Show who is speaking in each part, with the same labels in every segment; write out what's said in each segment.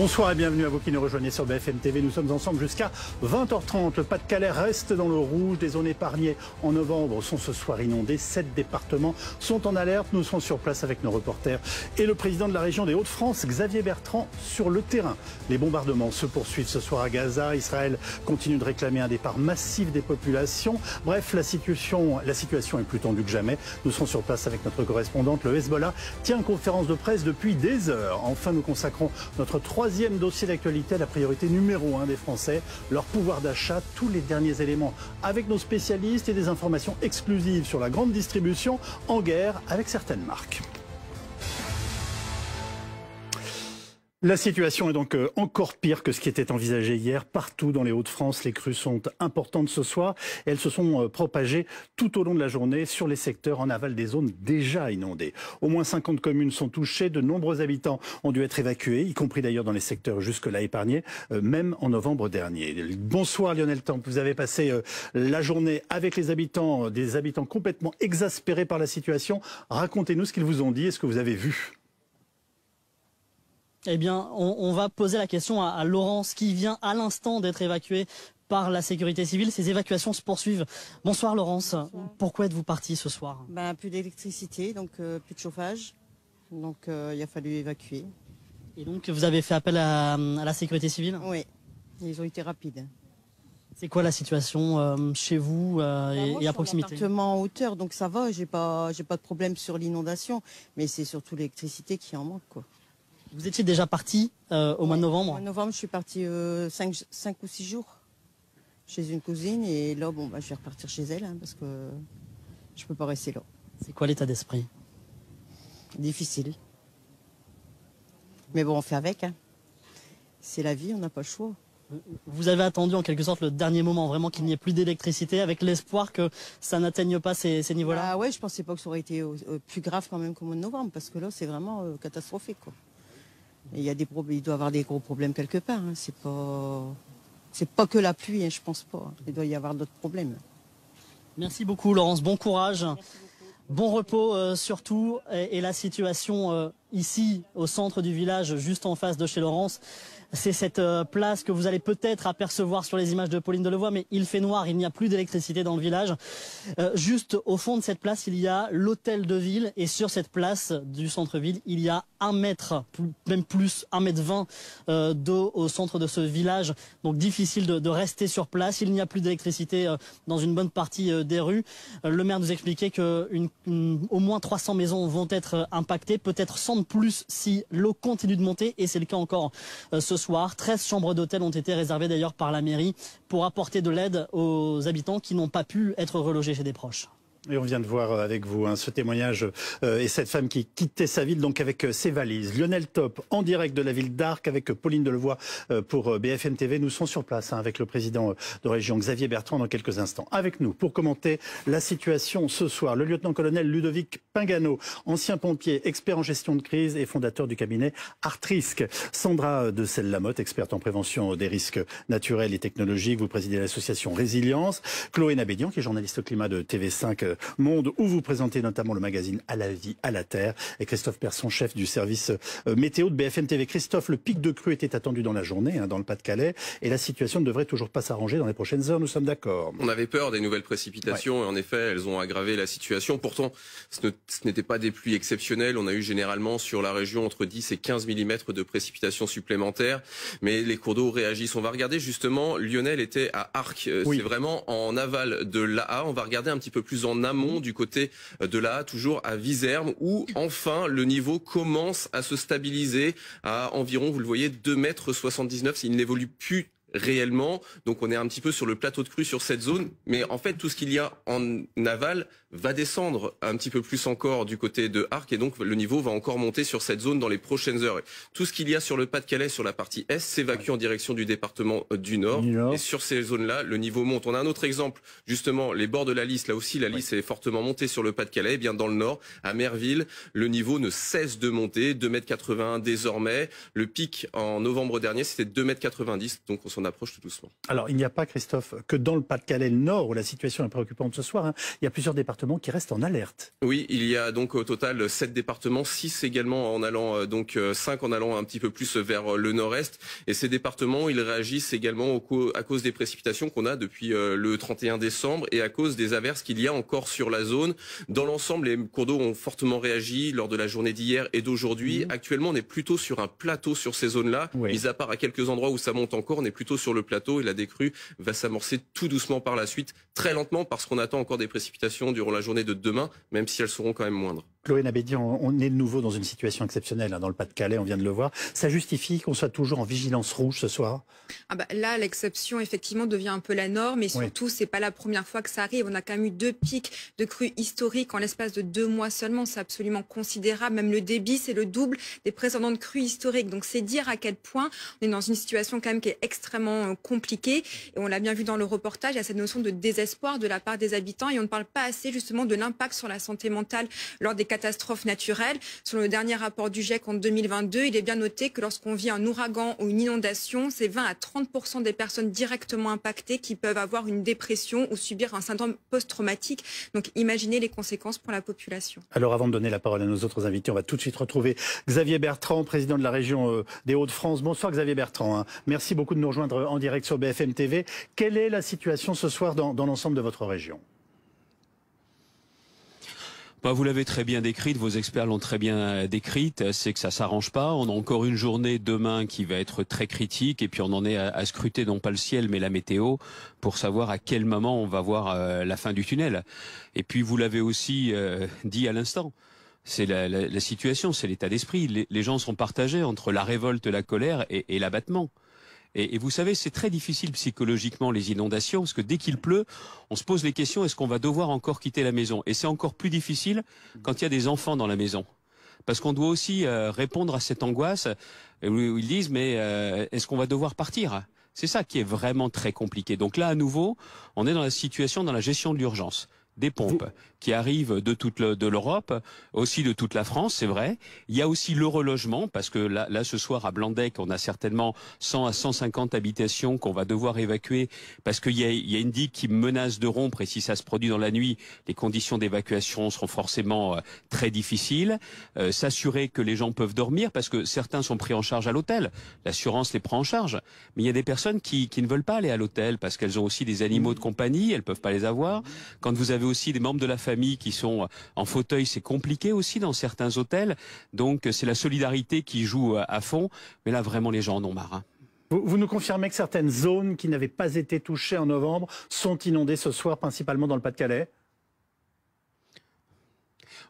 Speaker 1: Bonsoir et bienvenue à vous qui nous rejoignez sur BFM TV. Nous sommes ensemble jusqu'à 20h30. Le Pas-de-Calais reste dans le rouge. Des zones épargnées en novembre sont ce soir inondées. Sept départements sont en alerte. Nous serons sur place avec nos reporters et le président de la région des Hauts-de-France, Xavier Bertrand, sur le terrain. Les bombardements se poursuivent ce soir à Gaza. Israël continue de réclamer un départ massif des populations. Bref, la situation, la situation est plus tendue que jamais. Nous serons sur place avec notre correspondante. Le Hezbollah tient conférence de presse depuis des heures. Enfin, nous consacrons notre troisième troisième dossier d'actualité, la priorité numéro un des Français, leur pouvoir d'achat, tous les derniers éléments avec nos spécialistes et des informations exclusives sur la grande distribution en guerre avec certaines marques. La situation est donc euh, encore pire que ce qui était envisagé hier. Partout dans les Hauts-de-France, les crues sont importantes ce soir. elles se sont euh, propagées tout au long de la journée sur les secteurs en aval des zones déjà inondées. Au moins 50 communes sont touchées. De nombreux habitants ont dû être évacués, y compris d'ailleurs dans les secteurs jusque-là épargnés, euh, même en novembre dernier. Bonsoir Lionel Temple. Vous avez passé la journée avec les habitants, des habitants complètement exaspérés par la situation. Racontez-nous ce qu'ils vous ont dit et ce que vous avez vu.
Speaker 2: Eh bien, on, va poser la question à, Laurence qui vient à l'instant d'être évacuée par la sécurité civile. Ces évacuations se poursuivent. Bonsoir Laurence. Pourquoi êtes-vous partie ce soir ben, Plus d'électricité, donc euh, plus de chauffage. Donc euh, il a fallu évacuer. Et donc vous avez fait appel à, la sécurité civile Oui, ils ont été rapides. C'est quoi la situation euh, chez vous ben, et, à proximité Appartement en hauteur, donc ça va, j'ai pas, j'ai pas de problème sur l'inondation, mais c'est surtout l'électricité qui en manque, quoi. Vous étiez déjà parti euh, au mois de novembre Au mois de novembre, je suis partie euh, cinq ou six jours chez une cousine. Et là, bon, bah, je vais repartir chez elle hein, parce que je ne peux pas rester là. C'est quoi l'état d'esprit Difficile. Mais bon, on fait avec. Hein. C'est la vie, on n'a pas le choix. Vous avez attendu en quelque sorte le dernier moment, vraiment qu'il n'y ait plus d'électricité, avec l'espoir que ça n'atteigne pas ces, niveaux-là. Ah ouais, je pensais pas que ça aurait été euh, plus grave quand même qu'au mois de novembre, parce que là, c'est vraiment catastrophique. Il, y a des il doit avoir des gros problèmes quelque part. Ce hein. C'est pas. C'est pas que la pluie, hein, je pense pas. Il doit y avoir d'autres problèmes. Merci beaucoup Laurence, bon courage. Bon repos euh, surtout et, la situation euh, ici au centre du village juste en face de chez Laurence c'est cette euh, place que vous allez peut-être apercevoir sur les images de Pauline Delevoye mais il fait noir, il n'y a plus d'électricité dans le village juste au fond de cette place il y a l'hôtel de ville et sur cette place du centre-ville il y a 1 mètre, même plus, 1 mètre 20 euh, d'eau au centre de ce village. Donc difficile de, rester sur place. Il n'y a plus d'électricité euh, dans une bonne partie euh, des rues. le maire nous expliquait que au moins 300 maisons vont être impactées, peut-être 100 de plus si l'eau continue de monter. Et c'est le cas encore ce soir. 13 chambres d'hôtel ont été réservées d'ailleurs par la mairie pour apporter de l'aide aux habitants qui n'ont pas pu être relogés chez des proches.
Speaker 1: Et on vient de voir euh, avec vous hein, ce témoignage euh, et cette femme qui quittait sa ville donc avec euh, ses valises. Lionel Top en direct de la ville d'Arc avec Pauline Delevoye pour BFM TV. Nous sommes sur place hein, avec le président de région Xavier Bertrand dans quelques instants. Avec nous pour commenter la situation ce soir, le lieutenant-colonel Ludovic Pingano, ancien pompier, expert en gestion de crise et fondateur du cabinet Artrisque. Sandra de celle lamotte experte en prévention des risques naturels et technologiques. Vous présidez l'association Résilience. Chloé Nabédian qui est journaliste au climat de TV5 monde où vous présentez notamment le magazine À la vie, à la terre. Et Christophe Persson, chef du service euh, météo de BFM TV. Christophe, le pic de crue était attendu dans la journée, hein, dans le Pas-de-Calais, et la situation ne devrait toujours pas s'arranger dans les prochaines heures, nous sommes d'accord.
Speaker 3: On avait peur des nouvelles précipitations, et en effet, elles ont aggravé la situation. Pourtant, ce n'était pas des pluies exceptionnelles. On a eu généralement sur la région entre 10 et 15 mm de précipitations supplémentaires, mais les cours d'eau réagissent. On va regarder justement, Lionel était à Arc, euh, c'est vraiment en aval de l'AA. On va regarder un petit peu plus en amont du côté de là, toujours à Viserme, où enfin le niveau commence à se stabiliser à environ, vous le voyez, 2 mètres 79. s'il n'évolue plus réellement. Donc on est un petit peu sur le plateau de crue sur cette zone, mais en fait tout ce qu'il y a en aval va descendre un petit peu plus encore du côté de Arc et donc le niveau va encore monter sur cette zone dans les prochaines heures. tout ce qu'il y a sur le Pas-de-Calais sur la partie est s'évacue en direction du département euh, du Nord, et sur ces zones-là le niveau monte. On a un autre exemple justement les bords de la Lys. Là aussi la Lys est fortement montée sur le Pas-de-Calais. et eh bien dans le Nord à Merville le niveau ne cesse de monter 2 m désormais. Le pic en novembre dernier c'était 2,90 m donc on se approche tout doucement. Alors, il
Speaker 1: n'y a pas, Christophe, que dans le Pas-de-Calais, Nord, où la situation est préoccupante ce soir, hein, il y a plusieurs départements qui restent en alerte.
Speaker 3: Oui, il y a donc au total sept départements, 6 également en allant, euh, donc 5 euh, en allant un petit peu plus vers euh, le Nord-Est. Et ces départements, ils réagissent également au, à cause des précipitations qu'on a depuis le 31 décembre et à cause des averses qu'il y a encore sur la zone. Dans l'ensemble, les cours d'eau ont fortement réagi lors de la journée d'hier et d'aujourd'hui. Mmh. Actuellement, on est plutôt sur un plateau sur ces zones-là. Mis à part à quelques endroits où ça monte encore, on est plutôt sur le plateau et la décrue va s'amorcer tout doucement par la suite, très lentement parce qu'on attend encore des précipitations durant la journée de demain, même si elles seront quand même moindres.
Speaker 1: Chloé Nabédi, on, est de nouveau dans une situation exceptionnelle hein, dans le Pas-de-Calais, on vient de le voir. Ça justifie qu'on soit toujours en vigilance rouge ce soir
Speaker 4: ah bah Là, l'exception, effectivement, devient un peu la norme. Et surtout, ce c'est pas la première fois que ça arrive. On a quand même eu deux pics de crues historiques en l'espace de deux mois seulement. C'est absolument considérable. Même le débit, c'est le double des de crues historiques. Donc, c'est dire à quel point on est dans une situation quand même qui est extrêmement euh, compliquée. Et on l'a bien vu dans le reportage, il y a cette notion de désespoir de la part des habitants. Et on ne parle pas assez, justement, de l'impact sur la santé mentale lors des cas catastrophe naturelle. Selon le dernier rapport du GIEC en 2022, il est bien noté que lorsqu'on vit un ouragan ou une inondation, c'est 20 à 30 des personnes directement impactées qui peuvent avoir une dépression ou subir un syndrome post-traumatique. Donc imaginez les conséquences pour la population.
Speaker 1: Alors avant de donner la parole à nos autres invités, on va tout de suite retrouver Xavier Bertrand, président de la région euh, des Hauts-de-France. Bonsoir Xavier Bertrand. Hein. Merci beaucoup de nous rejoindre en direct sur BFM TV. Quelle est la situation ce soir dans l'ensemble de votre région
Speaker 5: bah, vous l'avez très bien décrite, vos experts l'ont très bien euh, décrite, euh, c'est que ça s'arrange pas. On a encore une journée demain qui va être très critique et puis on en est à, scruter non pas le ciel mais la météo pour savoir à quel moment on va voir euh, la fin du tunnel. Et puis vous l'avez aussi dit à l'instant. C'est la, situation, c'est l'état d'esprit. Les, gens sont partagés entre la révolte, la colère et l'abattement. Et, vous savez, c'est très difficile psychologiquement les inondations, parce que dès qu'il pleut, on se pose les questions, est-ce qu'on va devoir encore quitter la maison Et c'est encore plus difficile quand il y a des enfants dans la maison parce qu'on doit aussi euh, répondre à cette angoisse euh, où ils disent mais euh, est-ce qu'on va devoir partir C'est ça qui est vraiment très compliqué. Donc là à nouveau, on est dans la situation dans la gestion de l'urgence des pompes qui arrivent de toute de l'Europe, aussi de toute la France, c'est vrai. Il y a aussi le relogement parce que là, là ce soir à Blandec, on a certainement 100 à 150 habitations qu'on va devoir évacuer parce qu'il y a, il y a une digue qui menace de rompre et si ça se produit dans la nuit, les conditions d'évacuation seront forcément euh, très difficiles. Euh, s'assurer que les gens peuvent dormir parce que certains sont pris en charge à l'hôtel, l'assurance les prend en charge, mais il y a des personnes qui, qui ne veulent pas aller à l'hôtel parce qu'elles ont aussi des animaux mmh. de compagnie, elles peuvent pas les avoir. Quand vous avez aussi des membres de la famille qui sont euh, en fauteuil. C'est compliqué aussi dans certains hôtels. Donc euh, c'est la solidarité qui joue euh, à fond. Mais là, vraiment, les gens en ont marre. Hein.
Speaker 1: vous, nous confirmez que certaines zones qui n'avaient pas été touchées en novembre sont inondées ce soir, principalement dans le Pas-de-Calais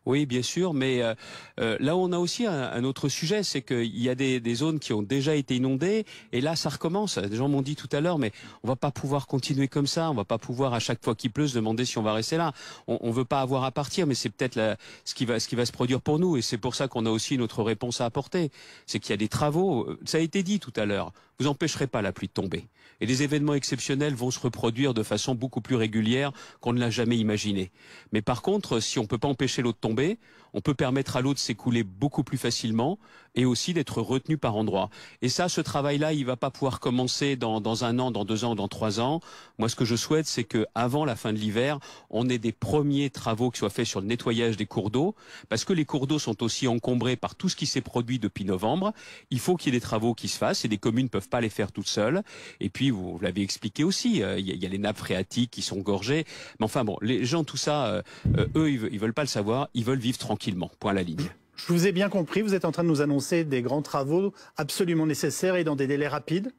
Speaker 5: oui, bien sûr, mais euh, euh, là on a aussi un, autre sujet, c'est qu'il y a des, zones qui ont déjà été inondées, et là ça recommence. Des gens m'ont dit tout à l'heure, mais on va pas pouvoir continuer comme ça, on va pas pouvoir à chaque fois qu'il pleut se demander si on va rester là. On, on veut pas avoir à partir, mais c'est peut-être ce qui va ce qui va se produire pour nous, et c'est pour ça qu'on a aussi notre réponse à apporter, c'est qu'il y a des travaux. Euh, ça a été dit tout à l'heure. Vous empêcherez pas la pluie de tomber. Et les événements exceptionnels vont se reproduire de façon beaucoup plus régulière qu'on ne l'a jamais imaginé. Mais par contre, si on ne peut pas empêcher l'eau de tomber, on peut permettre à l'eau de s'écouler beaucoup plus facilement et aussi d'être retenu par endroits. Et ça, ce travail-là, il va pas pouvoir commencer dans, un an, dans deux ans, dans trois ans. Moi, ce que je souhaite, c'est que avant la fin de l'hiver, on ait des premiers travaux qui soient faits sur le nettoyage des cours d'eau, parce que les cours d'eau sont aussi encombrés par tout ce qui s'est produit depuis novembre. Il faut qu'il y ait des travaux qui se fassent et des communes ne peuvent pas les faire toutes seules. Et puis, vous, l'avez expliqué aussi, euh, il y, a les nappes phréatiques qui sont gorgées. Mais enfin bon, les gens, tout ça, euh, euh, eux, ils, veulent pas le savoir, ils veulent vivre tranquillement Point la ligne.
Speaker 1: Je vous ai bien compris, vous êtes en train de nous annoncer des grands travaux absolument nécessaires et dans des délais rapides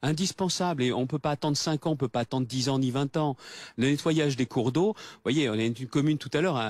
Speaker 5: indispensable et on ne peut pas attendre 5 ans, on ne peut pas attendre 10 ans ni 20 ans. Le nettoyage des cours d'eau, vous voyez, on est une commune tout à l'heure à,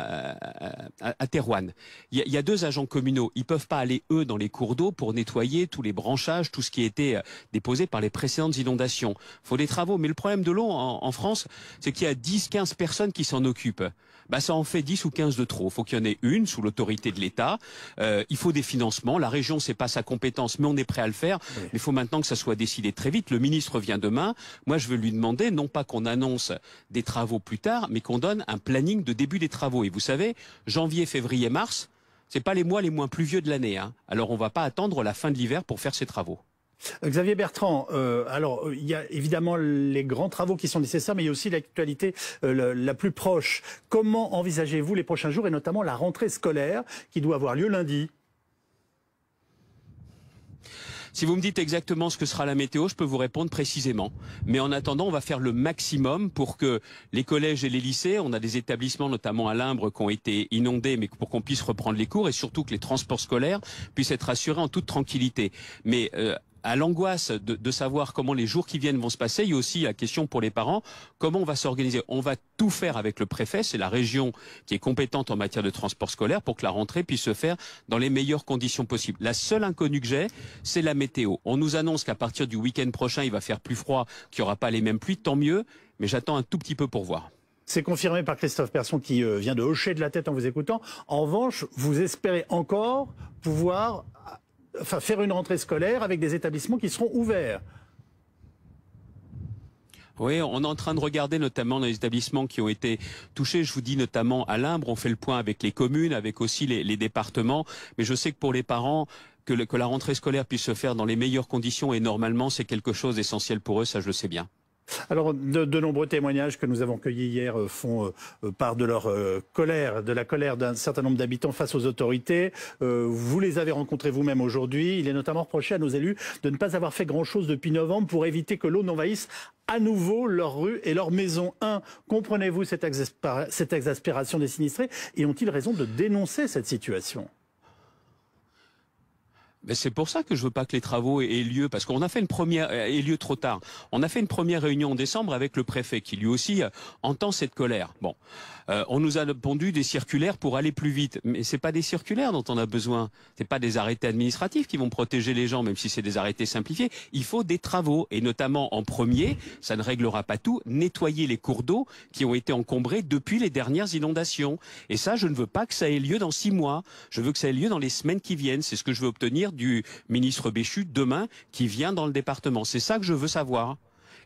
Speaker 5: à, Terouane. Il y, a deux agents communaux, ils ne peuvent pas aller eux dans les cours d'eau pour nettoyer tous les branchages, tout ce qui a été euh, déposé par les précédentes inondations. Il faut des travaux, mais le problème de l'eau en, en France, c'est qu'il y a 10-15 personnes qui s'en occupent bah ça en fait 10 ou 15 de trop. Faut il faut qu'il y en ait une sous l'autorité de l'État. Euh, il faut des financements. La région, c'est pas sa compétence, mais on est prêt à le faire. Mais il faut maintenant que ça soit décidé très vite. Le ministre vient demain. Moi, je veux lui demander, non pas qu'on annonce des travaux plus tard, mais qu'on donne un planning de début des travaux. Et vous savez, janvier, février, mars, c'est pas les mois les moins pluvieux de l'année. Hein. Alors on va pas attendre la fin de l'hiver pour faire ces travaux.
Speaker 1: Euh, Xavier Bertrand, euh, alors euh, il y a évidemment les grands travaux qui sont nécessaires, mais il y a aussi l'actualité la, plus proche. Comment envisagez-vous les prochains jours et notamment la rentrée scolaire qui doit avoir lieu lundi
Speaker 5: si vous me dites exactement ce que sera la météo, je peux vous répondre précisément. Mais en attendant, on va faire le maximum pour que les collèges et les lycées, on a des établissements notamment à l'Imbre qui ont été inondés, mais pour qu'on puisse reprendre les cours et surtout que les transports scolaires puissent être assurés en toute tranquillité. Mais à l'angoisse de, de, savoir comment les jours qui viennent vont se passer. Il y a aussi la question pour les parents, comment on va s'organiser On va tout faire avec le préfet, c'est la région qui est compétente en matière de transport scolaire pour que la rentrée puisse se faire dans les meilleures conditions possibles. La seule inconnue que j'ai, c'est la météo. On nous annonce qu'à partir du week-end prochain, il va faire plus froid, qu'il n'y aura pas les mêmes pluies, tant mieux, mais j'attends un tout petit peu pour voir.
Speaker 1: C'est confirmé par Christophe Persson qui euh, vient de hocher de la tête en vous écoutant. En revanche, vous espérez encore pouvoir faire une rentrée scolaire avec des établissements qui seront ouverts.
Speaker 5: Oui, on est en train de regarder notamment les établissements qui ont été touchés. Je vous dis notamment à l'Imbre, on fait le point avec les communes, avec aussi les, départements. Mais je sais que pour les parents, que, que la rentrée scolaire puisse se faire dans les meilleures conditions et normalement, c'est quelque chose d'essentiel pour eux, ça je le sais bien.
Speaker 1: Alors, de, nombreux témoignages que nous avons cueillis hier euh, font euh, euh, part de leur colère, de la colère d'un certain nombre d'habitants face aux autorités. vous les avez rencontrés vous-même aujourd'hui. Il est notamment reproché à nos élus de ne pas avoir fait grand-chose depuis novembre pour éviter que l'eau n'envahisse à nouveau leur rue et leur maison. Un, Comprenez-vous cette, exaspération des sinistrés et ont-ils raison de dénoncer cette
Speaker 5: situation ben, c'est pour ça que je veux pas que les travaux aient lieu, parce qu'on a fait une première euh, aient lieu trop tard. On a fait une première réunion en décembre avec le préfet, qui lui aussi euh, entend cette colère. Bon, euh, on nous a pondu des circulaires pour aller plus vite, mais c'est pas des circulaires dont on a besoin. C'est pas des arrêtés administratifs qui vont protéger les gens, même si c'est des arrêtés simplifiés. Il faut des travaux, et notamment en premier, ça ne réglera pas tout, nettoyer les cours d'eau qui ont été encombrés depuis les dernières inondations. Et ça, je ne veux pas que ça ait lieu dans six mois. Je veux que ça ait lieu dans les semaines qui viennent. C'est ce que je veux obtenir du ministre Béchu demain qui vient dans le département. C'est ça que je veux savoir.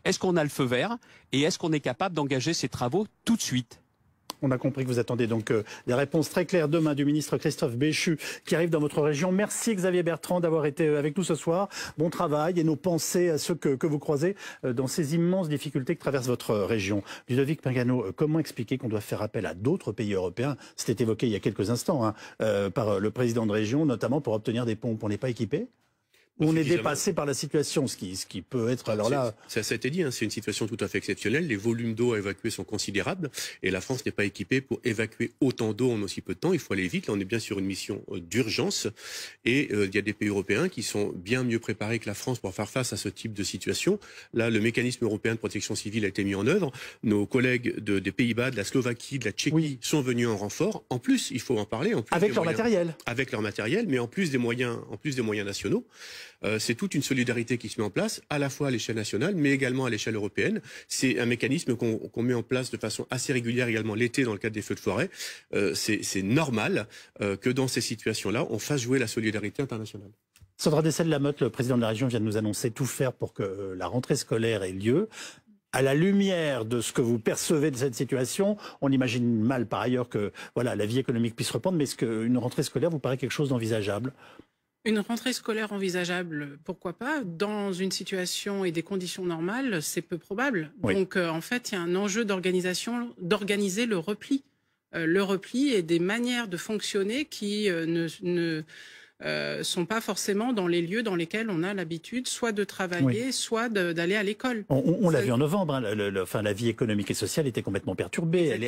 Speaker 5: Est-ce qu'on a le feu vert et est-ce qu'on est capable d'engager ces travaux tout de suite
Speaker 1: on a compris que vous attendez donc euh, des réponses très claires demain du ministre Christophe Béchu qui arrive dans votre région. Merci Xavier Bertrand d'avoir été euh, avec nous ce soir. Bon travail et nos pensées à ceux que, vous croisez euh, dans ces immenses difficultés que traverse votre région. Ludovic Pingano, comment expliquer qu'on doit faire appel à d'autres pays européens C'était évoqué il y a quelques instants hein, par le président de région, notamment pour obtenir des pompes. On n'est pas équipé bah, on est dépassé par la situation, ce qui, ce qui peut être
Speaker 6: alors là. Ça, ça a été dit, hein, c'est une situation tout à fait exceptionnelle. Les volumes d'eau à évacuer sont considérables et la France n'est pas équipée pour évacuer autant d'eau en aussi peu de temps. Il faut aller vite. Là, on est bien sur une mission euh, d'urgence et euh, il y a des pays européens qui sont bien mieux préparés que la France pour faire face à ce type de situation. Là, le mécanisme européen de protection civile a été mis en œuvre. Nos collègues des Pays-Bas, de la Slovaquie, de la Tchéquie sont venus en renfort. En plus, il faut en parler. En plus avec leur matériel. Avec leur matériel, mais en plus des moyens, en plus des moyens nationaux. Euh, c'est toute une solidarité qui se met en place, à la fois à l'échelle nationale, mais également à l'échelle européenne. C'est un mécanisme qu'on met en place de façon assez régulière également l'été dans le cadre des feux de forêt. Euh, c'est normal euh, que dans ces situations-là, on fasse jouer la solidarité internationale.
Speaker 1: Sandra Dessel Lamotte, le président de la région, vient de nous annoncer tout faire pour que la rentrée scolaire ait lieu. À la lumière de ce que vous percevez de cette situation, on imagine mal par ailleurs que voilà la vie économique puisse reprendre, mais est-ce qu'une rentrée scolaire vous paraît quelque chose d'envisageable
Speaker 7: une rentrée scolaire envisageable, pourquoi pas Dans une situation et des conditions normales, c'est peu probable. Donc, euh, en fait, il y a un enjeu d'organisation, d'organiser le repli. Euh, le repli et des manières de fonctionner qui euh, ne, sont pas forcément dans les lieux dans lesquels on a l'habitude soit de travailler, soit d'aller à l'école.
Speaker 1: On, l'a vu en novembre, hein, enfin, la vie économique et sociale était complètement perturbée.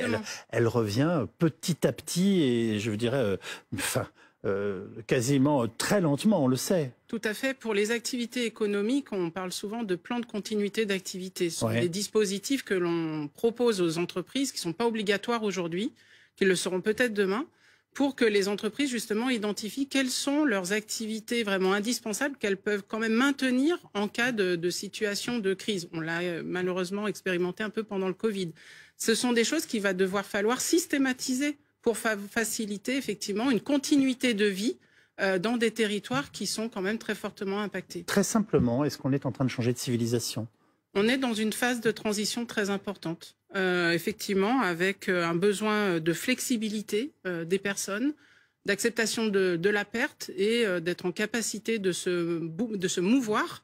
Speaker 1: Elle, revient petit à petit et je dirais, enfin, euh, quasiment très lentement, on le sait.
Speaker 7: Tout à fait. Pour les activités économiques, on parle souvent de plans de continuité d'activité. Ce sont des dispositifs que l'on propose aux entreprises qui ne sont pas obligatoires aujourd'hui, qui le seront peut-être demain, pour que les entreprises justement identifient quelles sont leurs activités vraiment indispensables qu'elles peuvent quand même maintenir en cas de, de situation de crise. On l'a euh, malheureusement expérimenté un peu pendant le Covid. Ce sont des choses qu'il va devoir falloir systématiser pour faciliter effectivement une continuité de vie euh, dans des territoires qui sont quand même très fortement impactés.
Speaker 1: Très simplement, est-ce qu'on est en train de changer de civilisation
Speaker 7: On est dans une phase de transition très importante, euh, effectivement, avec euh, un besoin de flexibilité des personnes, d'acceptation de, la perte et d'être en capacité de se, de se mouvoir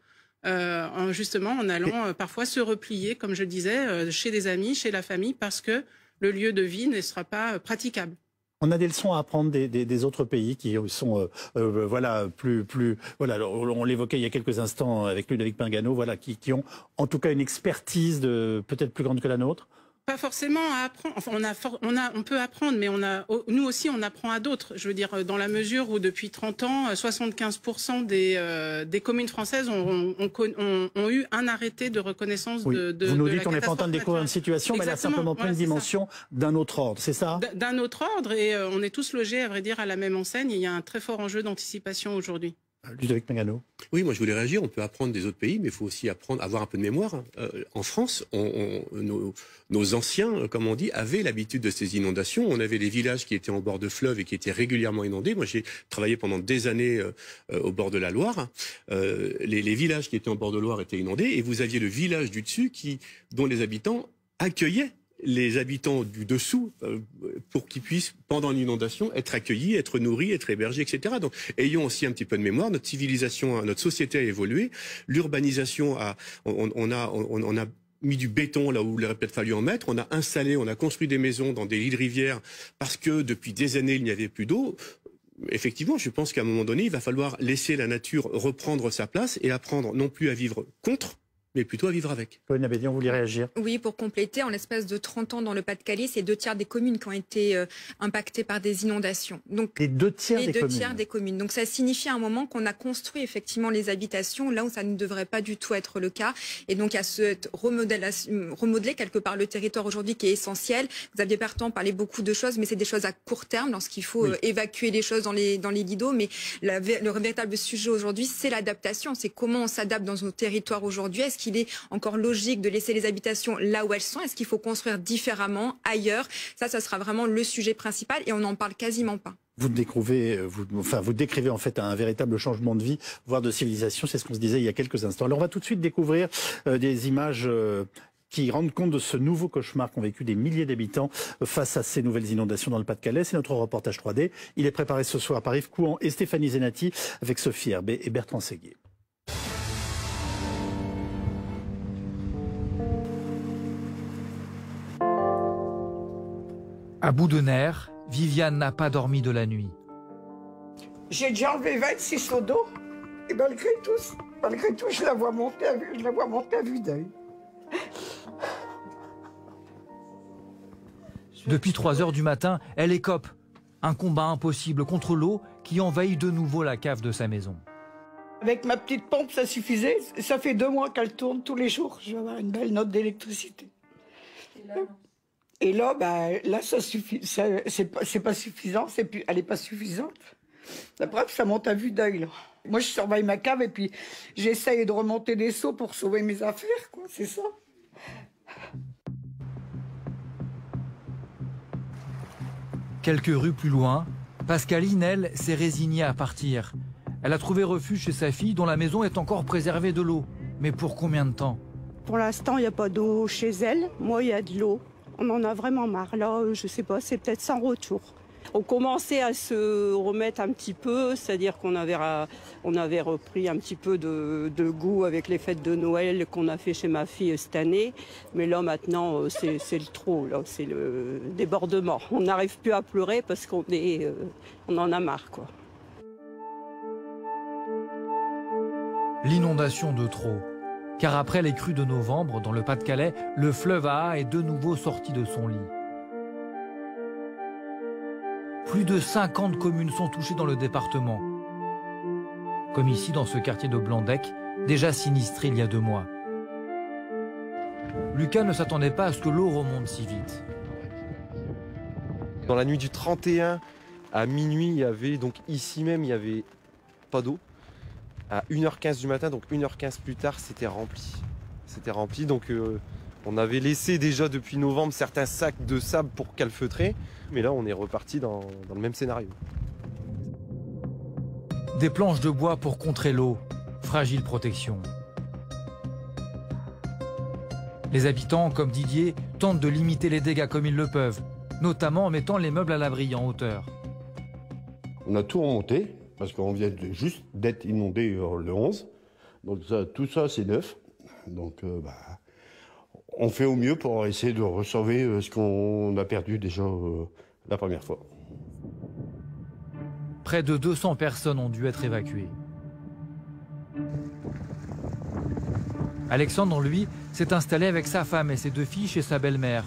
Speaker 7: justement en allant parfois se replier, comme je disais, chez des amis, chez la famille, parce que le lieu de vie ne sera pas euh, praticable.
Speaker 1: On a des leçons à apprendre des, autres pays qui sont euh, euh, voilà plus plus voilà on l'évoquait il y a quelques instants avec Ludovic Pingano voilà qui, qui ont en tout cas une expertise de peut-être plus grande que la nôtre
Speaker 7: forcément à apprendre. on, a on, a, on peut apprendre, mais on a, nous aussi, on apprend à d'autres. Je veux dire, euh, dans la mesure où depuis 30 ans, 75% euh, des, euh, des communes françaises ont, ont, eu un arrêté de reconnaissance de, de, Vous nous dites qu'on n'est pas en train de découvrir une
Speaker 1: situation, mais elle a simplement pris une dimension d'un autre ordre, c'est ça
Speaker 7: D'un autre ordre, et on est tous logés, à vrai dire, à la même enseigne. Il y a un très fort enjeu d'anticipation aujourd'hui.
Speaker 1: Euh,
Speaker 6: oui, moi je voulais réagir. On peut apprendre des autres pays, mais il faut aussi apprendre, avoir un peu de mémoire. Euh, en France, on, nos, anciens, euh, comme on dit, avaient l'habitude de ces inondations. On avait des villages qui étaient en bord de fleuve et qui étaient régulièrement inondés. Moi, j'ai travaillé pendant des années au bord de la Loire. les, les, villages qui étaient en bord de Loire étaient inondés, et vous aviez le village du dessus qui, dont les habitants accueillaient les habitants du dessous euh, pour qu'ils puissent, pendant l'inondation, être accueillis, être nourris, être hébergés, etc. Donc, ayons aussi un petit peu de mémoire. Notre civilisation, hein, notre société a évolué. L'urbanisation a, on, a, a mis du béton là où il aurait peut-être fallu en mettre. On a installé, on a construit des maisons dans des lits de rivière parce que depuis des années, il n'y avait plus d'eau effectivement, je pense qu'à un moment donné, il va falloir laisser la nature reprendre sa place et apprendre non plus à vivre contre, mais plutôt à vivre avec. Pauline Abédian, vous voulez réagir
Speaker 4: Oui, pour compléter, en l'espace de 30 ans dans le Pas-de-Calais, c'est deux tiers des communes qui ont été euh, impactées par des inondations. Donc, les deux tiers, les des, deux communes. tiers des communes. Donc ça signifie à un moment qu'on a construit effectivement les habitations là où ça ne devrait pas du tout être le cas. Et donc à se remodeler quelque part le territoire aujourd'hui qui est essentiel. Vous aviez partant parlé beaucoup de choses, mais c'est des choses à court terme lorsqu'il faut euh, évacuer les choses dans les, dans les lidos. Mais le véritable sujet aujourd'hui, c'est l'adaptation. C'est comment on s'adapte dans nos territoires aujourd'hui. Est-ce qu'il est encore logique de laisser les habitations là où elles sont Est-ce qu'il faut construire différemment ailleurs Ça, ça sera vraiment le sujet principal et on n'en parle quasiment pas.
Speaker 1: Euh, vous décrivez, en fait un véritable changement de vie, voire de civilisation. C'est ce qu'on se disait il y a quelques instants. Alors on va tout de suite découvrir euh, des images. Euh, qui rendent compte de ce nouveau cauchemar qu'ont vécu des milliers d'habitants face à ces nouvelles inondations dans le Pas-de-Calais. C'est notre reportage 3D. Il est préparé ce soir par Yves Couan et Stéphanie Zenati avec Sophie Herbet et Bertrand Seguier.
Speaker 8: À bout de nerfs, Viviane n'a pas dormi de la nuit.
Speaker 2: J'ai déjà enlevé 26 seaux d'eau et malgré tout, malgré tout, je la vois monter à vue, d'œil.
Speaker 8: Depuis 3 heures du matin, elle écope. Un combat impossible contre l'eau qui envahit de nouveau la cave de sa maison.
Speaker 2: Avec ma petite pompe, ça suffisait. Ça fait deux mois qu'elle tourne tous les jours. Je vais avoir une belle note d'électricité. Et là, ben, là, ça C'est pas, suffisant. C'est elle n'est pas suffisante. La preuve, ça monte à vue d'œil. Moi, je surveille ma cave et puis j'essaye de remonter des seaux pour sauver mes affaires. quoi. C'est ça.
Speaker 8: Quelques rues plus loin, Pascaline, elle, s'est résignée à partir. Elle a trouvé refuge chez sa fille, dont la maison est encore préservée de l'eau. Mais pour combien de temps
Speaker 4: Pour l'instant, il n'y a pas d'eau chez elle. Moi, il y a de l'eau on en a vraiment marre. Là, euh, je sais pas, c'est peut-être sans retour. On commençait à se
Speaker 2: remettre un petit peu, c'est-à-dire qu'on avait, repris un petit peu de, goût avec
Speaker 7: les fêtes de Noël qu'on a fait chez ma fille cette année. Mais là, maintenant, euh, c'est le trop, c'est le débordement. On n'arrive plus à pleurer parce qu'on est, euh, on en a marre,
Speaker 8: L'inondation de trop car après les crues de novembre, dans le Pas-de-Calais, le fleuve A.A. est de nouveau sorti de son lit. Plus de 50 communes sont touchées dans le département. Comme ici, dans ce quartier de Blandec, déjà sinistré il y a deux mois. Lucas ne s'attendait pas à ce que l'eau remonte si
Speaker 3: vite. Dans
Speaker 9: la nuit du 31 à minuit, il y avait donc ici même, il y avait pas d'eau à 1h15 du matin, donc 1h15 plus tard, c'était rempli. C'était rempli, donc euh, on avait laissé déjà depuis novembre certains sacs de sable pour calfeutrer, mais là on est reparti dans, dans le même scénario.
Speaker 8: Des planches de bois pour contrer l'eau, fragile protection. Les habitants, comme Didier, tentent de limiter les dégâts comme ils le peuvent, notamment en mettant les meubles à l'abri en hauteur.
Speaker 6: On a tout remonté, parce qu'on vient de, juste d'être inondé euh, le 11. Donc tout ça, c'est neuf. Donc euh, bah, on fait au mieux pour essayer de ressauver euh, ce qu'on a perdu déjà la première fois.
Speaker 8: Près de 200 personnes ont dû être évacuées. Alexandre, lui, s'est installé avec sa femme et ses deux filles chez sa belle-mère.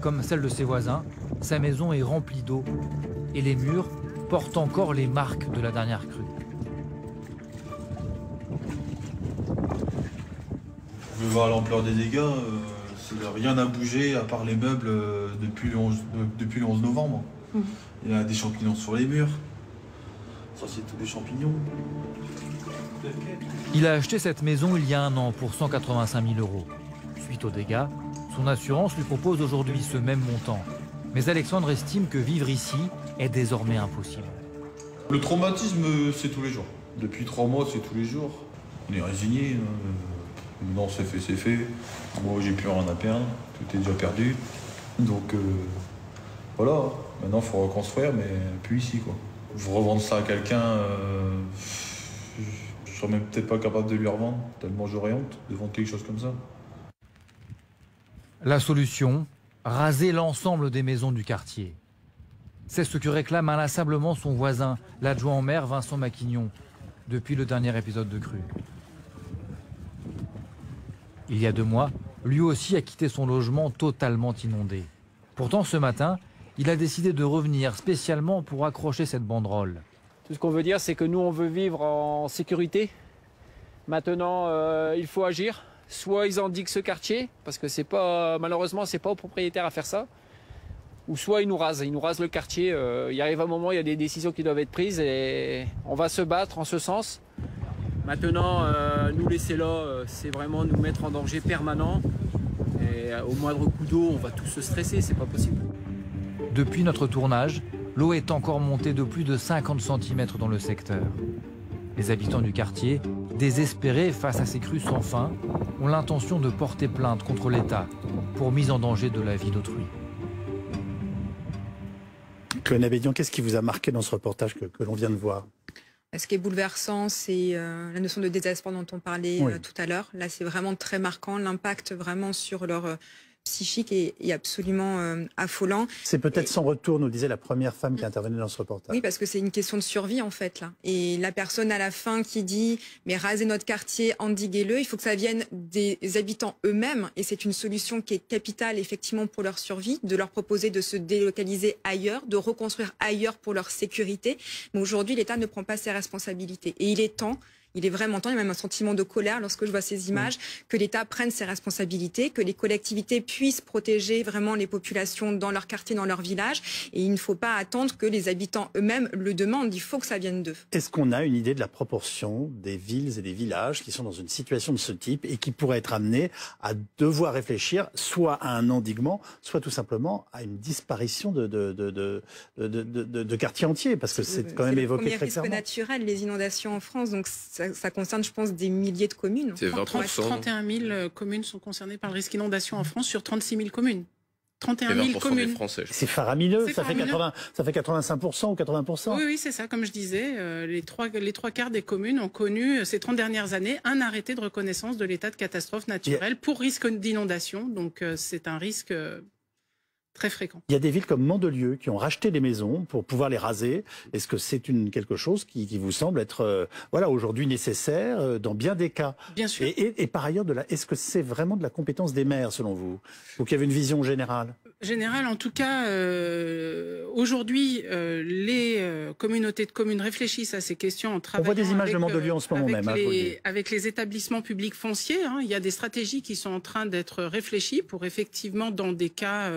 Speaker 8: Comme celle de ses voisins, sa maison est remplie d'eau et les murs porte encore les marques de la dernière crue.
Speaker 1: Je pouvez voir l'ampleur des dégâts. Euh, rien n'a bougé à part les meubles euh, depuis, le 11, euh, novembre. Mhm. Il y a des champignons sur les murs. Ça, c'est tous des champignons.
Speaker 8: Il a acheté cette maison il y a un an pour 185 000 euros. Suite aux dégâts, son assurance lui propose aujourd'hui ce même montant. Mais Alexandre estime que vivre ici, est désormais impossible.
Speaker 6: Le traumatisme, c'est tous les jours. Depuis trois mois, c'est tous les jours. On est résigné. Hein. Non, c'est fait, c'est fait. Moi, j'ai plus rien à perdre. Tout est déjà perdu. Donc, euh, voilà. Maintenant, il faut reconstruire, mais plus ici, quoi.
Speaker 1: Vous revendre ça à quelqu'un, euh, je ne serais même peut-être pas capable de lui revendre, tellement j'aurais honte de vendre quelque chose comme ça.
Speaker 8: La solution, raser l'ensemble des maisons du quartier. C'est ce que réclame inlassablement son voisin, l'adjoint en maire Vincent Maquignon, depuis le dernier épisode de Crue. Il y a deux mois, lui aussi a quitté son logement totalement inondé. Pourtant, ce matin, il a décidé de revenir spécialement pour accrocher cette banderole. Tout ce qu'on veut dire, c'est que nous, on veut vivre en sécurité.
Speaker 3: Maintenant, euh, il faut agir. Soit ils endiguent ce quartier, parce que c'est pas, malheureusement, c'est pas aux propriétaires à faire ça ou soit ils nous rasent, ils nous rase le quartier. Euh, il arrive un moment, il y a des décisions qui doivent être prises et on va se battre en ce sens. Maintenant, euh, nous laisser là, euh, c'est vraiment nous mettre en danger permanent. Et au moindre coup d'eau, on va tous se stresser, c'est pas possible.
Speaker 8: Depuis notre tournage, l'eau est encore montée de plus de 50 cm dans le secteur. Les habitants du quartier, désespérés face à ces crues sans fin, ont l'intention de porter plainte contre l'État pour mise en danger de la vie d'autrui.
Speaker 1: Chloé Abédian, qu'est-ce qui vous a marqué dans ce reportage que, l'on vient de voir
Speaker 4: bah, ce qui est bouleversant, c'est euh, la notion de désespoir dont on parlait euh, tout à l'heure. Là, c'est vraiment très marquant, l'impact vraiment sur leur, euh, psychique et est absolument euh, affolant. C'est peut-être
Speaker 1: sans retour, nous disait la première femme qui intervenait dans ce reportage.
Speaker 4: Oui, parce que c'est une question de survie en fait là. Et la personne à la fin qui dit mais rasez notre quartier, endiguez-le, il faut que ça vienne des habitants eux-mêmes et c'est une solution qui est capitale effectivement pour leur survie, de leur proposer de se délocaliser ailleurs, de reconstruire ailleurs pour leur sécurité. Mais aujourd'hui, l'État ne prend pas ses responsabilités et il est temps il est vraiment temps, il y a même un sentiment de colère lorsque je vois ces images, mm. que l'État prenne ses responsabilités, que les collectivités puissent protéger vraiment les populations dans leur quartier, dans leur village. Et il ne faut pas attendre que les habitants eux-mêmes le demandent. Il faut que ça vienne d'eux.
Speaker 1: Est-ce qu'on a une idée de la proportion des villes et des villages qui sont dans une situation de ce type et qui pourraient être amenés à devoir réfléchir soit à un endiguement, soit tout simplement à une disparition de, de, de quartiers entiers Parce que c'est quand même évoqué très clairement. C'est le risque
Speaker 4: naturel, les inondations en France. Donc ça ça, concerne, je pense, des milliers
Speaker 7: de communes. C'est 20 31 000 communes sont concernées par le risque d'inondation en France sur 36 000 communes. 31 000 communes.
Speaker 1: C'est faramineux, ça, Fait 80, ça fait 85% ou 80%. Oui,
Speaker 7: oui c'est ça, comme je disais, euh, les, trois, les trois quarts des communes ont connu euh, ces 30 dernières années un arrêté de reconnaissance de l'état de catastrophe naturelle pour risque d'inondation. Donc euh, c'est un risque Très fréquent.
Speaker 1: Il y a des villes comme Mandelieu qui ont racheté des maisons pour pouvoir les raser. Est-ce que c'est une quelque chose qui, vous semble être euh, voilà aujourd'hui nécessaire euh, dans bien des cas Bien sûr. Et, par ailleurs, est-ce que c'est vraiment de la compétence des maires selon vous qu'il y avait une vision générale euh,
Speaker 7: Générale, en tout cas, aujourd'hui, les communautés de communes réfléchissent à ces questions en travaillant. des images avec, de Mandelieu même. Hein, les, avec les établissements publics fonciers, hein. il y a des stratégies qui sont en train d'être réfléchies pour effectivement dans des cas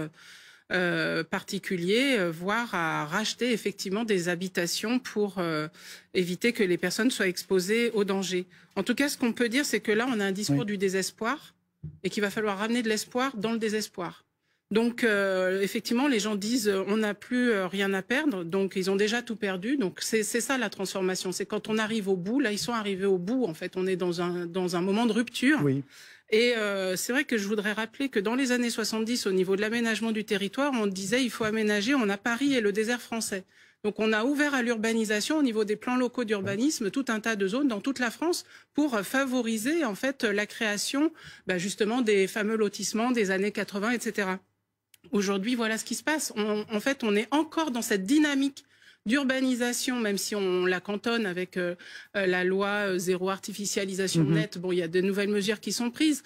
Speaker 7: euh, particuliers, euh, voire à racheter effectivement des habitations pour euh, éviter que les personnes soient exposées au danger. En tout cas, ce qu'on peut dire, c'est que là, on a un discours du désespoir et qu'il va falloir ramener de l'espoir dans le désespoir. Donc, effectivement, les gens disent on n'a plus rien à perdre, donc ils ont déjà tout perdu. Donc, c'est ça la transformation. C'est quand on arrive au bout. Là, ils sont arrivés au bout. En fait, on est dans un dans un moment de rupture. Oui. Et euh, c'est vrai que je voudrais rappeler que dans les années 70, au niveau de l'aménagement du territoire, on disait il faut aménager, on a Paris et le désert français. Donc on a ouvert à l'urbanisation au niveau des plans locaux d'urbanisme tout un tas de zones dans toute la France pour favoriser en fait la création bah, justement des fameux lotissements des années 80, etc. Aujourd'hui, voilà ce qui se passe. en fait, on est encore dans cette dynamique d'urbanisation, même si on la cantonne avec euh, euh, la loi euh, zéro artificialisation mhm. nette. Bon, il y a de nouvelles mesures qui sont prises.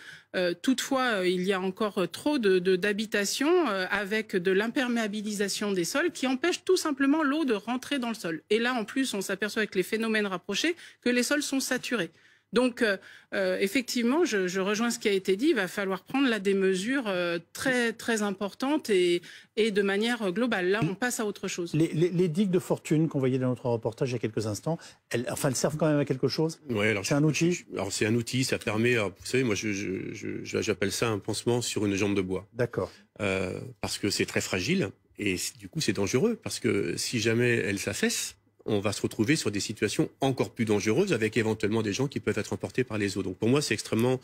Speaker 7: toutefois, il y a encore trop d'habitations de, avec de l'imperméabilisation des sols qui empêche tout simplement l'eau de rentrer dans le sol. Et là, en plus, on s'aperçoit avec les phénomènes rapprochés que les sols sont saturés. Donc, euh, euh, effectivement, je, rejoins ce qui a été dit. Il va falloir prendre là des mesures euh, très très importantes et, de manière globale. Là, on passe à autre chose.
Speaker 1: Les, digues de fortune qu'on voyait dans notre reportage il y a quelques instants, elles, enfin, elles servent quand même à quelque chose. c'est un outil.
Speaker 6: Alors c'est un outil. Ça permet. vous savez, moi, j'appelle ça un pansement sur une jambe de bois. D'accord. parce que c'est très fragile et du coup, c'est dangereux parce que si jamais elle s'affaisse on va se retrouver sur des situations encore plus dangereuses avec éventuellement des gens qui peuvent être emportés par les eaux. Donc pour moi, c'est extrêmement,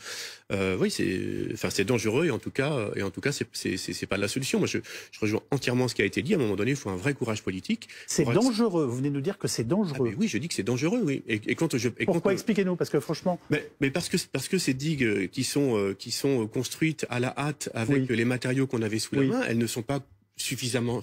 Speaker 6: euh, oui, c'est, enfin, c'est dangereux et en tout cas, et en tout cas, c'est, c'est, pas la solution. Moi, je, rejoins entièrement ce qui a été dit. À un moment donné, il faut un vrai courage politique. C'est dangereux. Vous venez nous dire que c'est dangereux. Ah, oui, je dis que c'est dangereux. Oui. Et, quand je, pourquoi
Speaker 1: expliquez-nous Parce que franchement,
Speaker 6: mais, parce que parce que ces digues euh, qui sont euh, qui sont construites à la hâte avec les matériaux qu'on avait sous la main, elles ne sont pas suffisamment.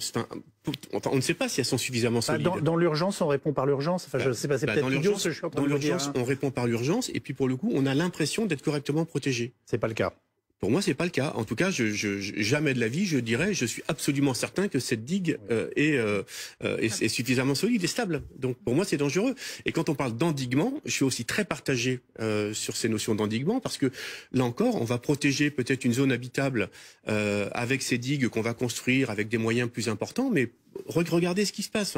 Speaker 6: enfin, on ne sait pas si elles sont suffisamment bah, solides. dans,
Speaker 1: l'urgence, on répond par l'urgence. Enfin, je bah, sais pas, c'est bah, peut-être Dans l'urgence,
Speaker 6: on répond par l'urgence, et puis pour le coup, on a l'impression d'être correctement protégé. C'est pas le cas. Pour moi, c'est pas le cas. En tout cas, je, jamais de la vie, je dirais, je suis absolument certain que cette digue euh, euh, euh, est, suffisamment solide et stable. Donc, pour moi, c'est dangereux. Et quand on parle d'endiguement, je suis aussi très partagé sur ces notions d'endiguement parce que là encore, on va protéger peut-être une zone habitable avec ces digues qu'on va construire avec des moyens plus importants, mais regardez ce qui se passe.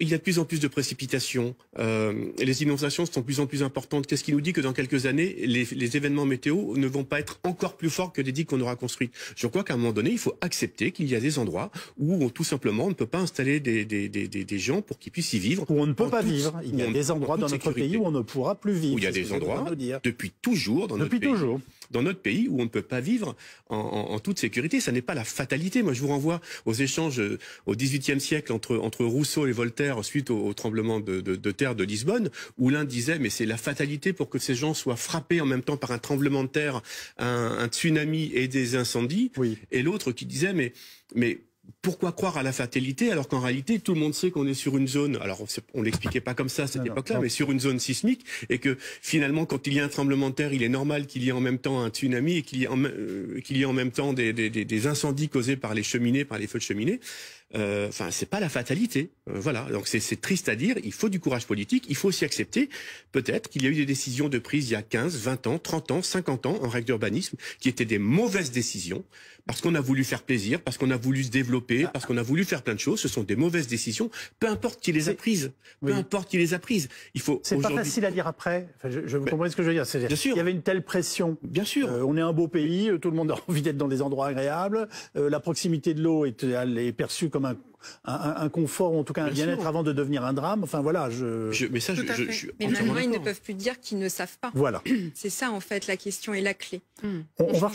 Speaker 6: il y a de plus en plus de précipitations. Euh, les inondations sont de plus en plus importantes. Qu'est-ce qui nous dit que dans quelques années, les, événements météo ne vont pas être encore plus forts que les dits qu'on aura construites Je crois qu'à un moment donné, il faut accepter qu'il y a des endroits où tout simplement on ne peut pas installer des, gens pour qu'ils puissent y vivre. Où on ne peut pas vivre. Il y a des endroits dans notre pays où on ne pourra plus vivre. Où il y a des endroits depuis toujours dans notre pays. Depuis toujours dans notre pays où on ne peut pas vivre en, toute sécurité. Ça n'est pas la fatalité. Moi, je vous renvoie aux échanges euh, au XVIIIe siècle entre, entre Rousseau et Voltaire suite au, tremblement de, terre de Lisbonne, où l'un disait mais c'est la fatalité pour que ces gens soient frappés en même temps par un tremblement de terre, un, tsunami et des incendies, et l'autre qui disait mais mais pourquoi croire à la fatalité alors qu'en réalité tout le monde sait qu'on est sur une zone, alors on l'expliquait pas comme ça à cette époque-là, mais sur une zone sismique et que finalement quand il y a un tremblement de terre, il est normal qu'il y ait en même temps un tsunami et qu'il y, ait en euh, même temps des, incendies causés par les cheminées, par les feux de cheminée. Euh, enfin, c'est pas la fatalité. Euh, voilà. Donc c'est triste à dire. Il faut du courage politique. Il faut aussi accepter peut-être qu'il y a eu des décisions de prise il y a 15, 20 ans, 30 ans, 50 ans en règle d'urbanisme qui étaient des mauvaises décisions parce qu'on a voulu faire plaisir, parce qu'on a voulu se développer, ah. parce qu'on a voulu faire plein de choses. Ce sont des mauvaises décisions. Peu importe qui les a prises. Peu importe qui les a prises. Il faut. C'est pas facile
Speaker 1: à dire après. je, je vous comprends ce que je veux dire. bien sûr. Il y avait une telle pression. Bien sûr. Euh, on est un beau pays. Tout le monde a envie d'être dans des endroits agréables. la proximité de l'eau est, est perçue comme comme un, confort, en tout cas un bien-être avant de devenir un drame. Enfin voilà, je.
Speaker 6: mais ça, je, ils
Speaker 4: ne peuvent plus dire qu'ils ne savent pas. Voilà. C'est ça en fait la question et la clé. on, va,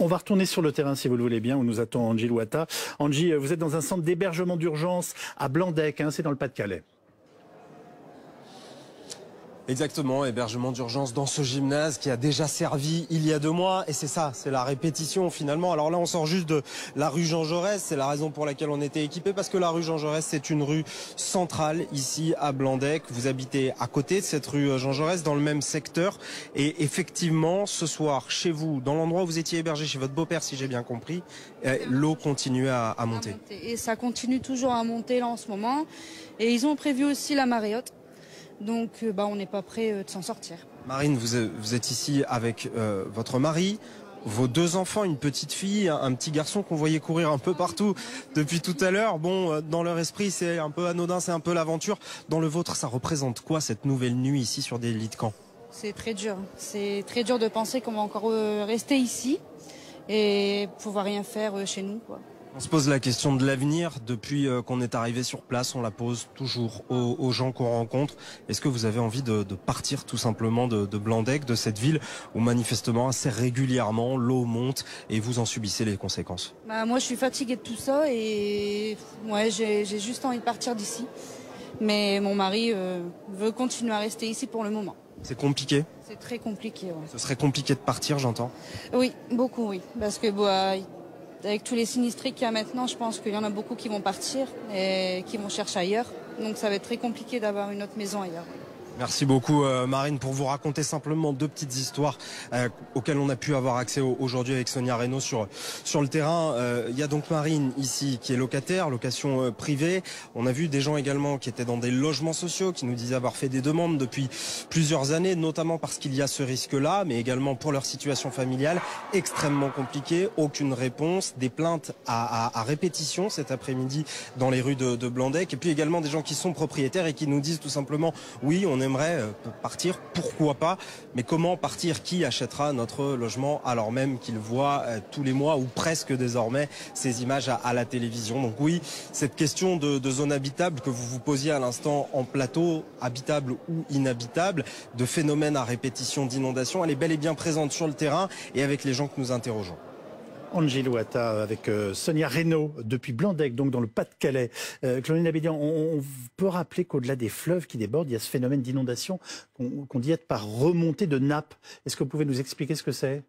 Speaker 1: On va retourner sur le terrain si vous le voulez bien, où nous attend Angie Louata. Angie, euh, vous êtes dans un centre d'hébergement d'urgence à Blandec, hein, c'est dans le Pas-de-Calais.
Speaker 9: Exactement, hébergement d'urgence dans ce gymnase qui a déjà servi il y a deux mois. Et c'est ça, c'est la répétition finalement. Alors là, on sort juste de la rue Jean Jaurès. C'est la raison pour laquelle on était équipé parce que la rue Jean Jaurès, c'est une rue centrale ici à Blandec. Vous habitez à côté de cette rue euh, Jean Jaurès, dans le même secteur. Et effectivement, ce soir, chez vous, dans l'endroit où vous étiez hébergé, chez votre beau-père, si j'ai bien compris, euh, l'eau continue à, monter.
Speaker 4: Et ça continue toujours à monter là en ce moment. Et ils ont prévu aussi la maréotte. Donc euh, bah, on n'est pas prêt euh, de s'en sortir.
Speaker 9: Marine, vous êtes ici avec euh, votre mari, vos deux enfants, une petite fille, un petit garçon qu'on voyait courir un peu partout depuis tout à l'heure. Bon, dans leur esprit, c'est un peu anodin, c'est un peu l'aventure. Dans le vôtre, ça représente quoi cette nouvelle nuit ici sur des lits de camp
Speaker 4: C'est très dur. C'est très dur de penser qu'on va encore rester ici et pouvoir rien faire chez nous.
Speaker 9: On se pose la question de l'avenir depuis euh, qu'on est arrivé sur place. On la pose toujours aux, gens qu'on rencontre. Est-ce que vous avez envie de, partir tout simplement de, Blandec, de cette ville où manifestement assez régulièrement l'eau monte et vous en subissez les conséquences
Speaker 4: bah, Moi, je suis fatiguée de tout ça et ouais, j'ai juste envie de partir d'ici. Mais mon mari euh, veut continuer à rester ici pour le moment. C'est compliqué C'est très compliqué. Ouais. Ce serait
Speaker 9: compliqué de partir, j'entends.
Speaker 4: Oui, beaucoup, oui. Parce que bah, avec tous les sinistrés qu'il y a maintenant, je pense qu'il y en a beaucoup qui vont partir et qui vont chercher ailleurs. Donc ça va être très compliqué d'avoir une autre maison ailleurs.
Speaker 9: Merci beaucoup euh, Marine pour vous raconter simplement deux petites histoires euh, auxquelles on a pu avoir accès aujourd'hui avec Sonia Reynaud sur sur le terrain. Euh, il y a donc Marine ici qui est locataire, location privée. On a vu des gens également qui étaient dans des logements sociaux qui nous disent avoir fait des demandes depuis plusieurs années, notamment parce qu'il y a ce risque-là, mais également pour leur situation familiale extrêmement compliquée, aucune réponse, des plaintes à, répétition cet après-midi dans les rues de, de Blandec, et puis également des gens qui sont propriétaires et qui nous disent tout simplement oui, on est aimerait euh, partir, pourquoi pas Mais comment partir Qui achètera notre logement alors même qu'il voit euh, tous les mois ou presque désormais ces images à, la télévision Donc oui, cette question de, de zone habitable que vous vous posiez à l'instant en plateau, habitable ou inhabitable, de phénomènes à répétition d'inondation, elle est bel et bien présente sur le terrain et avec les gens que nous interrogeons. Angelo Atta avec
Speaker 1: euh, Sonia Reynaud depuis Blandec, donc dans le Pas-de-Calais. Euh, Claudine Abédian, on, peut rappeler qu'au-delà des fleuves qui débordent, il y a ce phénomène d'inondation qu'on dit être par remontée de nappes. Est-ce que vous pouvez nous expliquer ce que c'est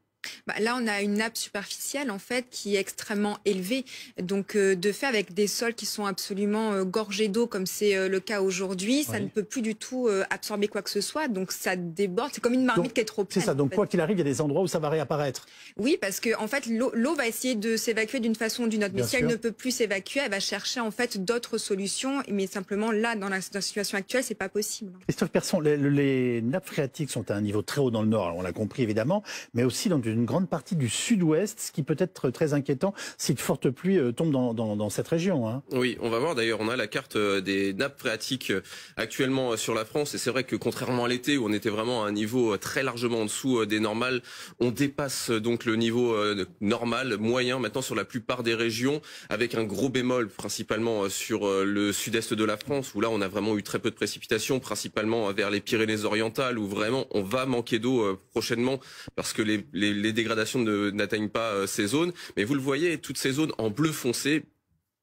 Speaker 4: bah, là, on a une nappe superficielle en fait qui est extrêmement élevée. Donc, euh, de fait, avec des sols qui sont absolument euh, gorgés d'eau, comme c'est euh, le cas aujourd'hui, ça ne peut plus du tout absorber quoi que ce soit. Donc, ça déborde. C'est comme une marmite qui est trop
Speaker 1: pleine. C'est ça. Donc, quoi qu'il arrive, il y a des endroits où ça va réapparaître.
Speaker 4: Oui, parce que en fait, l'eau va essayer de s'évacuer d'une façon ou d'une autre. mais si elle ne peut plus s'évacuer, elle va chercher en fait d'autres solutions. Mais simplement, là, dans la, situation actuelle, c'est pas possible.
Speaker 1: Christophe Persson, les, les, nappes phréatiques sont à un niveau très haut dans le Nord. on l'a compris évidemment, mais aussi dans une grande partie du sud-ouest, ce qui peut être très inquiétant si de fortes pluies euh, tombent dans, cette région. Hein.
Speaker 3: Oui, on va voir d'ailleurs, on a la carte euh, des nappes phréatiques euh, actuellement sur la France, et c'est vrai que contrairement à l'été où on était vraiment à un niveau très largement en dessous des normales, on dépasse donc le niveau normal, moyen maintenant sur la plupart des régions, avec un gros bémol principalement sur le sud-est de la France, où là on a vraiment eu très peu de précipitations, principalement vers les Pyrénées orientales, où vraiment on va manquer d'eau prochainement, parce que les les dégradations n'atteignent pas euh, ces zones. Mais vous le voyez, toutes ces zones en bleu foncé,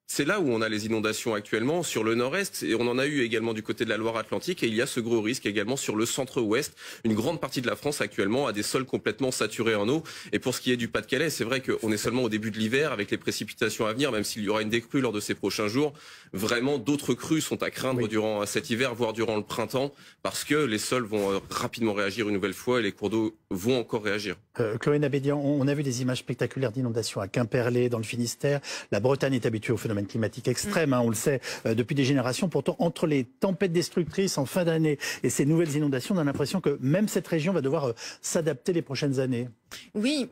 Speaker 3: c'est là où on a les inondations actuellement sur le nord-est et on en a eu également du côté de la Loire-Atlantique et il y a ce gros risque également sur le centre-ouest. Une grande partie de la France actuellement a des sols complètement saturés en eau et pour ce qui est du Pas-de-Calais, c'est vrai qu'on est seulement au début de l'hiver avec les précipitations à venir, même s'il y aura une décrue lors de ces prochains jours. Vraiment, d'autres crues sont à craindre durant cet hiver, voire durant le printemps, parce que les sols vont euh, rapidement réagir une nouvelle fois et les cours d'eau vont encore réagir.
Speaker 1: Euh, Corinne Abédian, on a vu des images spectaculaires d'inondations à Quimperlé, dans le Finistère. La Bretagne est habituée au phénomène domaine climatique extrême, hein, on le sait euh, depuis des générations. Pourtant, entre les tempêtes destructrices en fin d'année et ces nouvelles inondations, on a l'impression que même cette région va devoir euh, s'adapter les prochaines années. Oui,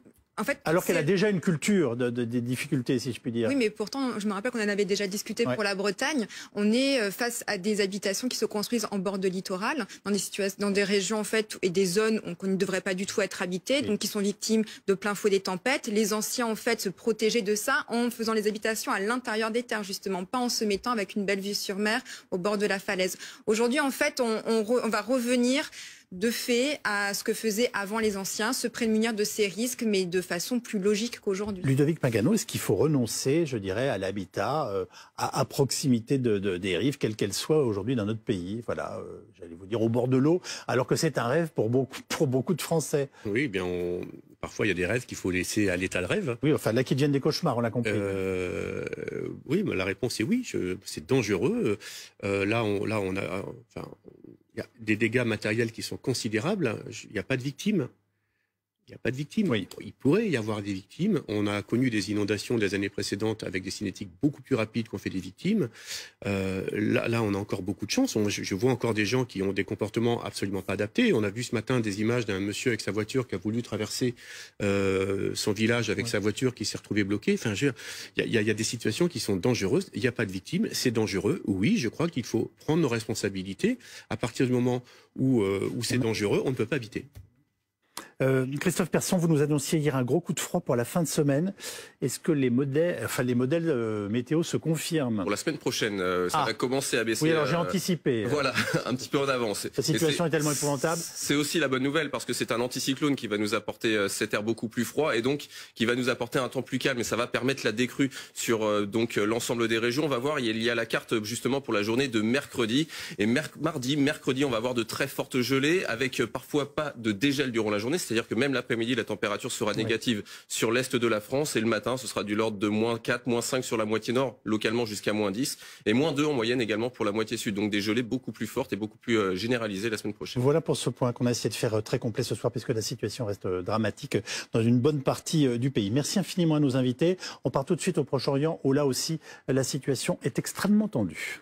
Speaker 1: alors qu'elle a déjà une culture des difficultés, si je puis dire. Oui, mais
Speaker 4: pourtant, je me rappelle qu'on en avait déjà discuté pour la Bretagne. On est euh, face à des habitations qui se construisent en bord de littoral, dans des situations, dans des régions en fait et des zones qu'on ne devrait pas du tout être habitées, donc qui sont victimes de plein fouet des tempêtes. Les anciens en fait se protégeaient de ça en faisant les habitations à l'intérieur des terres justement, pas en se mettant avec une belle vue sur mer au bord de la falaise. Aujourd'hui, en fait, on, on, on va revenir de fait à ce que faisaient avant les anciens, se prémunir de ces risques, mais de façon plus logique qu'aujourd'hui.
Speaker 1: Ludovic Pagano, est-ce qu'il faut renoncer, je dirais, à l'habitat euh, à, proximité des rives, quelles qu'elles soient aujourd'hui dans notre pays Voilà, euh, j'allais vous dire au bord de l'eau, alors que c'est un rêve pour beaucoup, de Français.
Speaker 6: Oui, bien, parfois il y a des rêves qu'il faut laisser à l'état de rêve. Oui, enfin, là qui deviennent des
Speaker 1: cauchemars, on l'a compris.
Speaker 6: Euh, oui, mais la réponse est oui, c'est dangereux. là, on, là, on a, il y a des dégâts matériels qui sont considérables, hein. il n'y a pas de victimes, il n'y a pas de victimes. Il pourrait y avoir des victimes. On a connu des inondations des années précédentes avec des cinétiques beaucoup plus rapides qu'on fait des victimes. Euh, là, on a encore beaucoup de chance. je, vois encore des gens qui ont des comportements absolument pas adaptés. On a vu ce matin des images d'un monsieur avec sa voiture qui a voulu traverser euh, son village avec sa voiture qui s'est retrouvé bloqué. Enfin, il y, a, des situations qui sont dangereuses. Il n'y a pas de victimes. C'est dangereux. Oui, je crois qu'il faut prendre nos responsabilités. À partir du moment où, euh, où c'est dangereux, on ne peut pas éviter.
Speaker 1: Euh, Christophe Persson, vous nous annonciez hier un gros coup de froid pour la fin de semaine. Est-ce que les modèles, enfin, les modèles euh, météo se confirment
Speaker 3: Pour la semaine prochaine, euh, ça ah. va commencer à baisser. Oui, alors j'ai anticipé. Hein. voilà, un petit peu en avance. La situation est, tellement épouvantable. C'est aussi la bonne nouvelle parce que c'est un anticyclone qui va nous apporter cet air beaucoup plus froid et donc qui va nous apporter un temps plus calme et ça va permettre la décrue sur donc l'ensemble des régions. On va voir, il y a la carte justement pour la journée de mercredi et mardi, mercredi, on va avoir de très fortes gelées avec parfois pas de dégel durant la journée c'est-à-dire que même l'après-midi, la température sera négative sur l'est de la France et le matin, ce sera du l'ordre de moins 4, moins 5 sur la moitié nord, localement jusqu'à moins 10 et moins 2 en moyenne également pour la moitié sud. Donc des gelées beaucoup plus fortes et beaucoup plus euh, généralisées la semaine prochaine.
Speaker 1: Voilà pour ce point qu'on a essayé de faire euh, très complet ce soir puisque la situation reste euh, dramatique dans une bonne partie du pays. Merci infiniment à nos invités. On part tout de suite au Proche-Orient où là aussi la situation est extrêmement tendue.